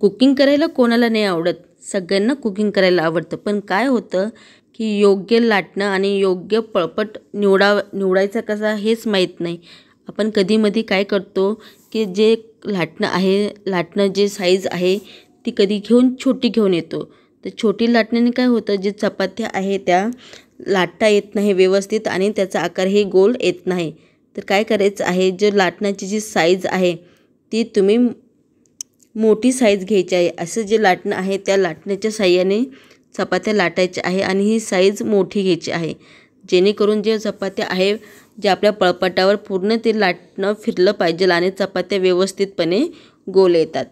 cooking करायला कोणाला नाही आवडत सगळ्यांना कुकिंग करायला आवडतं पण काय होतं की योग्य लाटणं आणि योग्य पळपट निवडा निवडायचा कसा हेच माहीत नाही आपण कधीमधी काय करतो की जे लाटणं आहे लाटणं जे साईज आहे ती कधी घेऊन छोटी घेऊन येतो तर छोटी लाटण्याने काय होतं जे चपात्या आहे त्या लाटता येत नाही व्यवस्थित आणि त्याचा आकार हे गोल येत नाही तर काय करायचं आहे जे लाटण्याची जी साईज आहे ती तुम्ही मोठी साईज घ्यायची आहे असं जे लाटणं आहे त्या लाटण्याच्या साह्याने चपात्या लाटायच्या आहे आणि ही साईज मोठी घ्यायची आहे जेणेकरून जे चपात्या आहे जे आपल्या पळपटावर पूर्ण ते लाटणं फिरलं पाहिजे आणि चपात्या व्यवस्थितपणे गोल येतात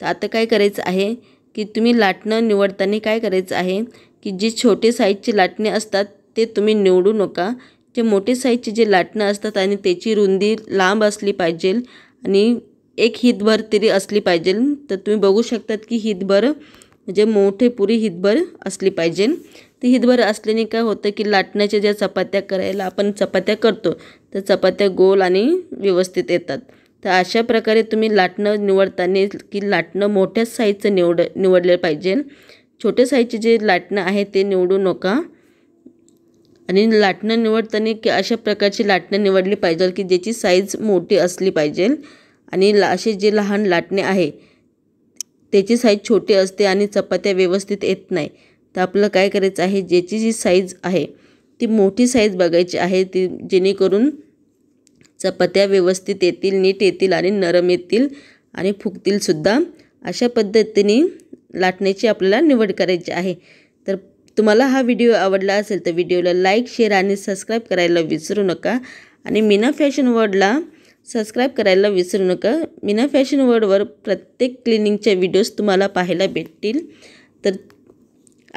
तर आता काय करायचं आहे की तुम्ही लाटणं निवडताना काय करायचं आहे की जे छोटे साईजचे लाटणे असतात ते तुम्ही निवडू नका जे मोठे साईजचे जे लाटणं असतात आणि त्याची रुंदी लांब असली पाहिजे आणि एक हितभर तरी असली पाहिजे तर तुम्ही बघू शकतात की हितभर म्हणजे मोठे पुरी हितभर असली पाहिजे ती हितभर असल्याने काय होतं की लाटण्याच्या ज्या चपात्या करायला आपण चपात्या करतो तर चपात्या गोल आणि व्यवस्थित येतात तर अशा प्रकारे तुम्ही लाटणं निवडताना की लाटणं मोठ्या साईजचं निवड निवडलं पाहिजे छोट्या साईजचे जे लाटणं आहे ते निवडू नका आणि लाटणं निवडताना की अशा प्रकारची लाटणं निवडली पाहिजे की ज्याची साईज मोठी असली पाहिजे आणि ला असे जे लहान लाटणे आहे त्याची साईज छोटी असते आणि चपात्या व्यवस्थित येत नाही तर आपलं काय करायचं आहे ज्याची जी साईज आहे ती मोठी साईज बघायची आहे ती जेणेकरून चपात्या व्यवस्थित येतील नीट येतील आणि नरम येतील आणि फुगतीलसुद्धा अशा पद्धतीने लाटण्याची आपल्याला निवड करायची आहे तर तुम्हाला हा व्हिडिओ आवडला असेल तर व्हिडिओला लाईक शेअर आणि सबस्क्राईब करायला विसरू नका आणि मीना फॅशन वर्डला सबस्क्राईब करायला विसरू नका मीना फॅशन वर्डवर प्रत्येक क्लिनिंगच्या व्हिडिओज तुम्हाला पाहायला भेटतील तर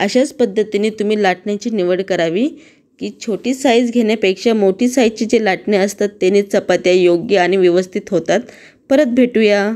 अशाच पद्धतीने तुम्ही लाटण्याची निवड करावी की छोटी साईज घेण्यापेक्षा मोठी साईजची जे लाटणे असतात त्याने चपात्या योग्य आणि व्यवस्थित होतात परत भेटूया